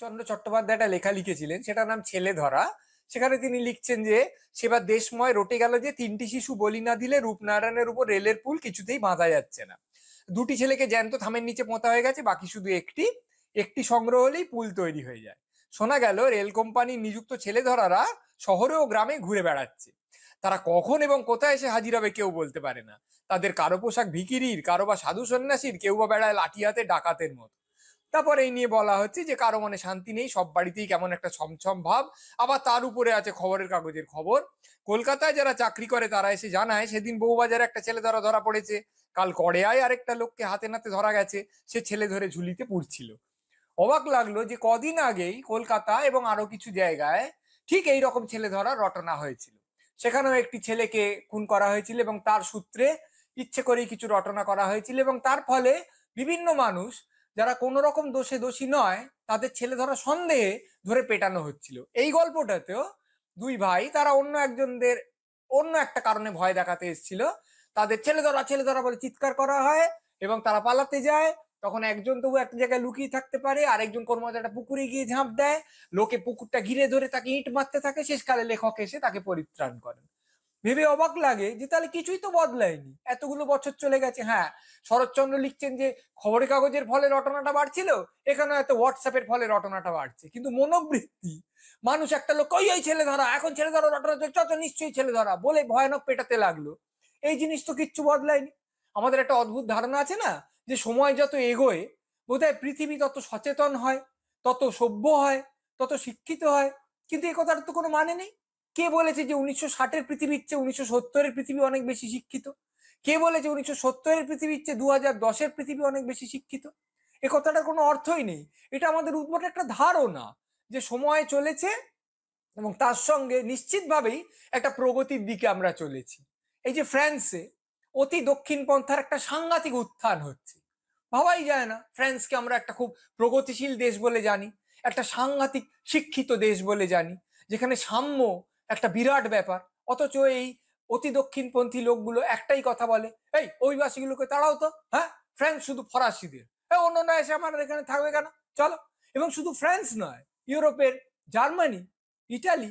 শরৎচন্দ্র চট্টোপাধ্যায় একটা লেখা লিখেছিলেন সেটার নাম ছেলে ধরা সেখানে তিনি লিখছেন যে সেবার দেশময় রটে গেল যে তিনটি শিশু বলি না দিলে রূপনারায়ণের উপর রেলের পুল কিছুতেই বাঁধা যাচ্ছে না দুটি ছেলেকে জ্যান্ত থামের নিচে পোঁতা হয়ে গেছে বাকি শুধু একটি একটি সংগ্রহ হলেই পুল তৈরি হয়ে যায় শোনা গেল রেল কোম্পানির নিযুক্ত ছেলে ধরারা শহরে ও গ্রামে ঘুরে বেড়াচ্ছে তারা কখন এবং কোথায় এসে হাজির হবে কেউ বলতে পারে না তাদের কারো পোশাক ভিকিরির কারো বা সাধু সন্ন্যাসীর কেউ বা বেড়ায় লাঠি হাতে ডাকাতের মতো তারপর এই নিয়ে বলা হচ্ছে যে কারো মনে শান্তি নেই সব বাড়িতেই কেমন একটা ছমছম ভাব আবার তার উপরে আছে খবরের কাগজের খবর কলকাতায় যারা চাকরি করে তারা এসে জানায় সেদিন বউবাজারে একটা ছেলে ধরা ধরা পড়েছে কাল কড়েয়ায় আরেকটা লোককে হাতে নাতে ধরা গেছে সে ছেলে ধরে ঝুলিতে পুড়ছিল অবাক লাগলো যে কদিন আগেই কলকাতা এবং আরো কিছু জায়গায় ঠিক এই রকম ছেলে ধরা রটনা হয়েছিল সেখানেও একটি ছেলেকে খুন করা হয়েছিল এবং তার সূত্রে ইচ্ছে করেই কিছু রটনা করা হয়েছিল এবং তার ফলে বিভিন্ন মানুষ যারা কোনো রকম দোষে দোষী নয় তাদের ছেলে ধরা সন্দেহে ধরে পেটানো হচ্ছিল এই গল্পটাতেও দুই ভাই তারা অন্য একজনদের অন্য একটা কারণে ভয় দেখাতে এসেছিল তাদের ছেলে ধরা ছেলে ধরা বলে চিৎকার করা হয় এবং তারা পালাতে যায় তখন একজন তবু একটা জায়গায় লুকিয়ে থাকতে পারে আরেকজন কর্মচারীটা একটা পুকুরে গিয়ে ঝাঁপ দেয় লোকে পুকুরটা ঘিরে ধরে তাকে ইট মারতে থাকে শেষকালে লেখক এসে তাকে পরিত্রাণ করেন ভেবে অবাক লাগে যে তাহলে কিছুই তো বদলায়নি এতগুলো বছর চলে গেছে হ্যাঁ শরৎচন্দ্র লিখছেন যে খবরের কাগজের ফলে রটনাটা বাড়ছিল এখানে হয়তো হোয়াটসঅ্যাপের ফলে রটনাটা বাড়ছে কিন্তু মনোবৃত্তি মানুষ একটা লোক ওই ছেলে ধরা এখন ছেলে ধরা রটনা চলছে অত নিশ্চয়ই ছেলে ধরা বলে ভয়ানক পেটাতে লাগলো এই জিনিস তো কিচ্ছু বদলায়নি আমাদের একটা অদ্ভুত ধারণা আছে না যে সময় যত এগোয় বোধহয় পৃথিবী তত সচেতন হয় তত সভ্য হয় তত শিক্ষিত হয় কিন্তু এ কথাটা তো কোনো মানে নেই কে বলেছে যে উনিশশো ষাটের পৃথিবীর চেয়ে উনিশশো সত্তরের পৃথিবী অনেক বেশি শিক্ষিত কে বলেছে উনিশশো সত্তরের পৃথিবীর চেয়ে দু হাজার দশের পৃথিবী অনেক বেশি শিক্ষিত এ কথাটার কোনো অর্থই নেই এটা আমাদের উদ্ভট একটা ধারণা যে সময় চলেছে এবং তার সঙ্গে নিশ্চিতভাবেই একটা প্রগতির দিকে আমরা চলেছি এই যে ফ্রান্সে অতি দক্ষিণ পন্থার একটা সাংঘাতিক উত্থান হচ্ছে ভাবাই যায় না ফ্রান্সকে আমরা একটা খুব প্রগতিশীল দেশ বলে জানি একটা সাংঘাতিক শিক্ষিত দেশ বলে জানি যেখানে সাম্য একটা বিরাট ব্যাপার অথচ এই অতি দক্ষিণপন্থী লোকগুলো একটাই কথা বলে এই অভিবাসীগুলোকে তাড়াও তো হ্যাঁ ফ্রান্স শুধু ফরাসিদের হ্যাঁ না এসে আমাদের এখানে থাকবে কেন চলো এবং শুধু ফ্রান্স নয় ইউরোপের জার্মানি ইটালি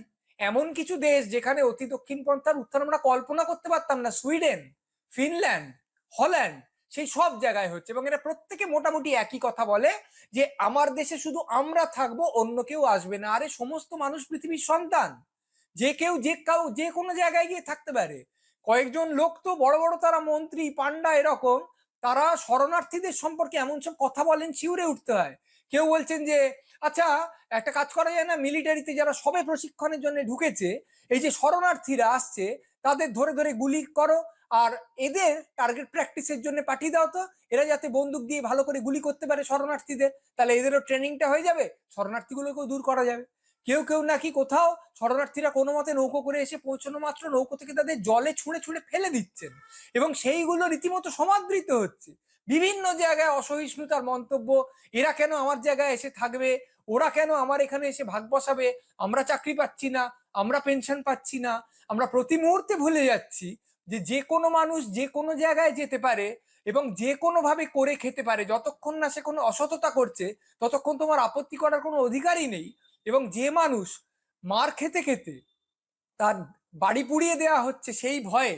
এমন কিছু দেশ যেখানে অতি দক্ষিণপন্থার উত্থান আমরা কল্পনা করতে পারতাম না সুইডেন ফিনল্যান্ড হল্যান্ড সেই সব জায়গায় হচ্ছে এবং এটা প্রত্যেকে মোটামুটি একই কথা বলে যে আমার দেশে শুধু আমরা থাকবো অন্য কেউ আসবে না আরে সমস্ত মানুষ পৃথিবীর সন্তান যে কেউ যে কাউ যে কোনো জায়গায় গিয়ে থাকতে পারে কয়েকজন লোক তো বড় বড় তারা মন্ত্রী পান্ডা এরকম তারা শরণার্থীদের সম্পর্কে এমন সব কথা বলেন শিউরে উঠতে হয় কেউ বলছেন যে আচ্ছা একটা কাজ করা যায় না মিলিটারিতে যারা সবে প্রশিক্ষণের জন্য ঢুকেছে এই যে শরণার্থীরা আসছে তাদের ধরে ধরে গুলি করো আর এদের টার্গেট প্র্যাকটিসের জন্য পাঠিয়ে দাও তো এরা যাতে বন্দুক দিয়ে ভালো করে গুলি করতে পারে শরণার্থীদের তাহলে এদেরও ট্রেনিংটা হয়ে যাবে শরণার্থীগুলোকেও দূর করা যাবে কেউ কেউ নাকি কোথাও শরণার্থীরা কোনো মতে নৌকো করে এসে পৌঁছানো মাত্র নৌকো থেকে তাদের জলে ছুঁড়ে ছুঁড়ে ফেলে দিচ্ছেন এবং সেইগুলো রীতিমতো সমাদৃত হচ্ছে বিভিন্ন জায়গায় অসহিষ্ণুতার মন্তব্য এরা কেন আমার জায়গায় এসে থাকবে ওরা কেন আমার এখানে এসে ভাগ বসাবে আমরা চাকরি পাচ্ছি না আমরা পেনশন পাচ্ছি না আমরা প্রতি মুহূর্তে ভুলে যাচ্ছি যে যে কোনো মানুষ যে কোনো জায়গায় যেতে পারে এবং যে কোনোভাবে করে খেতে পারে যতক্ষণ না সে কোনো অসততা করছে ততক্ষণ তোমার আপত্তি করার কোনো অধিকারই নেই এবং যে মানুষ মার খেতে খেতে তার বাড়ি পুড়িয়ে দেওয়া হচ্ছে সেই ভয়ে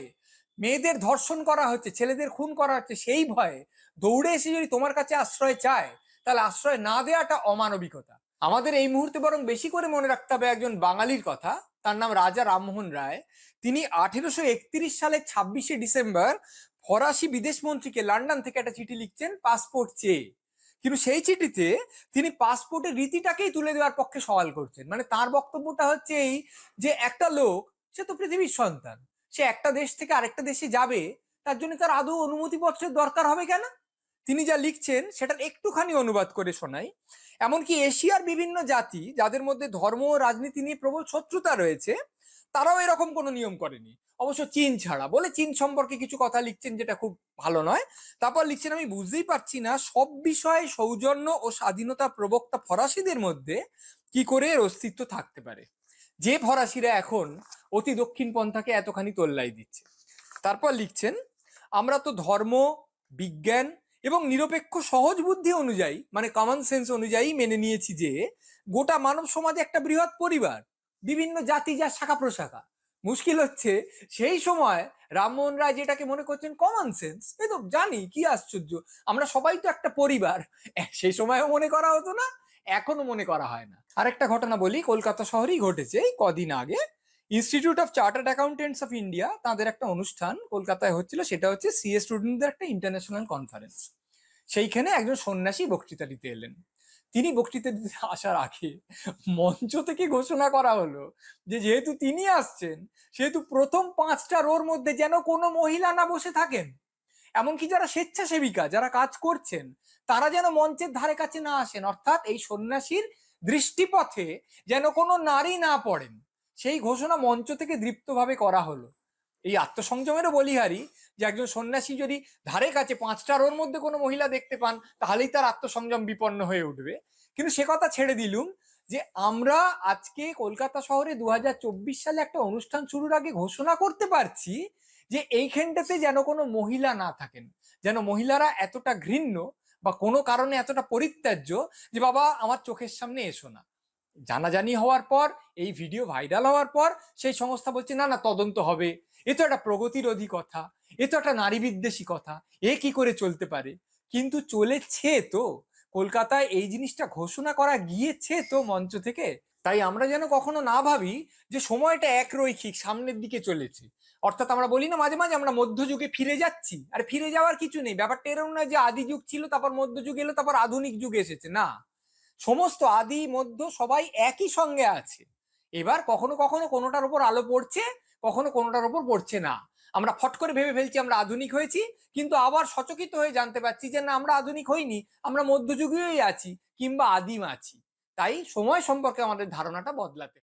মেয়েদের ধর্ষণ করা হচ্ছে ছেলেদের খুন করা হচ্ছে সেই ভয়ে দৌড়ে এসে যদি তোমার কাছে আশ্রয় চায় তাহলে আশ্রয় না দেওয়াটা অমানবিকতা আমাদের এই মুহূর্তে বরং বেশি করে মনে রাখতে হবে একজন বাঙালির কথা তার নাম রাজা রামমোহন রায় তিনি আঠেরোশো একত্রিশ সালের ছাব্বিশে ডিসেম্বর ফরাসি বিদেশমন্ত্রীকে লন্ডন থেকে একটা চিঠি লিখছেন পাসপোর্ট চেয়ে কিন্তু সেই চিঠিতে তিনি পাসপোর্টের রীতিটাকেই তুলে দেওয়ার পক্ষে সওয়াল করছেন মানে তার বক্তব্যটা হচ্ছে এই যে একটা লোক সে তো পৃথিবীর সন্তান সে একটা দেশ থেকে আরেকটা দেশে যাবে তার জন্য তার আদৌ পত্রের দরকার হবে কেন তিনি যা লিখছেন সেটার একটুখানি অনুবাদ করে শোনাই এমনকি এশিয়ার বিভিন্ন জাতি যাদের মধ্যে ধর্ম ও রাজনীতি নিয়ে প্রবল শত্রুতা রয়েছে তারাও এরকম কোনো নিয়ম করেনি অবশ্য চীন ছাড়া বলে চীন সম্পর্কে কিছু কথা লিখছেন যেটা খুব ভালো নয় তারপর লিখছেন আমি বুঝতেই পারছি না সব বিষয়ে সৌজন্য ও স্বাধীনতা প্রবক্তা ফরাসিদের মধ্যে কি করে এর অস্তিত্ব থাকতে পারে যে ফরাসিরা এখন অতি দক্ষিণ পন্থাকে এতখানি তোল্লাই দিচ্ছে তারপর লিখছেন আমরা তো ধর্ম বিজ্ঞান এবং নিরপেক্ষ সহজ বুদ্ধি অনুযায়ী মানে কমন সেন্স অনুযায়ী মেনে নিয়েছি যে গোটা মানব সমাজে একটা বৃহৎ পরিবার বিভিন্ন জাতি যা শাখা প্রশাখা মুশকিল হচ্ছে সেই সময় রামমোহন রায় যেটাকে মনে করছেন কমন সেন্স এ তো জানি কি আশ্চর্য আমরা সবাই তো একটা পরিবার সেই সময়ও মনে করা হতো না এখনো মনে করা হয় না আরেকটা ঘটনা বলি কলকাতা শহরেই ঘটেছে এই কদিন আগে institute of chartered accountants of India তাদের একটা অনুষ্ঠান কলকাতায় হচ্ছিল সেটা হচ্ছে সিএ স্টুডেন্টদের একটা ইন্টারন্যাশনাল কনফারেন্স সেইখানে একজন সন্ন্যাসী বক্তৃতা দিতে এলেন তিনি বক্তৃতা দিতে আসার আগে মঞ্চ থেকে ঘোষণা করা হলো যে যেহেতু তিনি আসছেন সেহেতু প্রথম পাঁচটা রোর মধ্যে যেন কোনো মহিলা না বসে থাকেন এমনকি যারা স্বেচ্ছাসেবিকা যারা কাজ করছেন তারা যেন মঞ্চের ধারে কাছে না আসেন অর্থাৎ এই সন্ন্যাসীর দৃষ্টিপথে যেন কোনো নারী না পড়েন সেই ঘোষণা মঞ্চ থেকে দৃপ্তভাবে করা হলো এই আত্মসংযমেরও বলিহারি যে একজন সন্ন্যাসী যদি ধারে কাছে পাঁচটার ওর মধ্যে কোনো মহিলা দেখতে পান তাহলেই তার আত্মসংযম বিপন্ন হয়ে উঠবে কিন্তু সে কথা ছেড়ে দিলুম যে আমরা আজকে কলকাতা শহরে দু সালে একটা অনুষ্ঠান শুরুর আগে ঘোষণা করতে পারছি যে এইখানটাতে যেন কোনো মহিলা না থাকেন যেন মহিলারা এতটা ঘৃণ্য বা কোনো কারণে এতটা পরিত্যাজ্য যে বাবা আমার চোখের সামনে এসো না জানাজানি হওয়ার পর এই ভিডিও ভাইরাল হওয়ার পর সেই সংস্থা বলছে না না তদন্ত হবে এ তো একটা প্রগতিরোধী কথা এ তো একটা নারী বিদ্বেষী কথা এ কি করে চলতে পারে কিন্তু চলেছে তো কলকাতায় এই জিনিসটা ঘোষণা করা গিয়েছে তো মঞ্চ থেকে তাই আমরা যেন কখনো না ভাবি যে সময়টা একরৈখিক সামনের দিকে চলেছে অর্থাৎ আমরা বলি না মাঝে মাঝে আমরা মধ্যযুগে ফিরে যাচ্ছি আর ফিরে যাওয়ার কিছু নেই ব্যাপারটা এরকম না যে আদি যুগ ছিল তারপর মধ্যযুগ এলো তারপর আধুনিক যুগ এসেছে না সমস্ত আদি মধ্য সবাই একই সঙ্গে আছে এবার কখনো কখনো কোনোটার উপর আলো পড়ছে কখনো কোনোটার উপর পড়ছে না আমরা ফট করে ভেবে ফেলছি আমরা আধুনিক হয়েছি কিন্তু আবার সচকিত হয়ে জানতে পারছি যে না আমরা আধুনিক হইনি আমরা মধ্যযুগীয়ই আছি কিংবা আদিম আছি তাই সময় সম্পর্কে আমাদের ধারণাটা বদলাতে